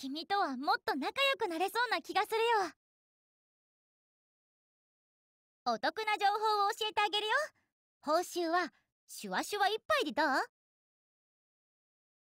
君とはもっと仲良くなれそうな気がするよお得な情報を教えてあげるよ報酬はシュワシュワ一杯でどう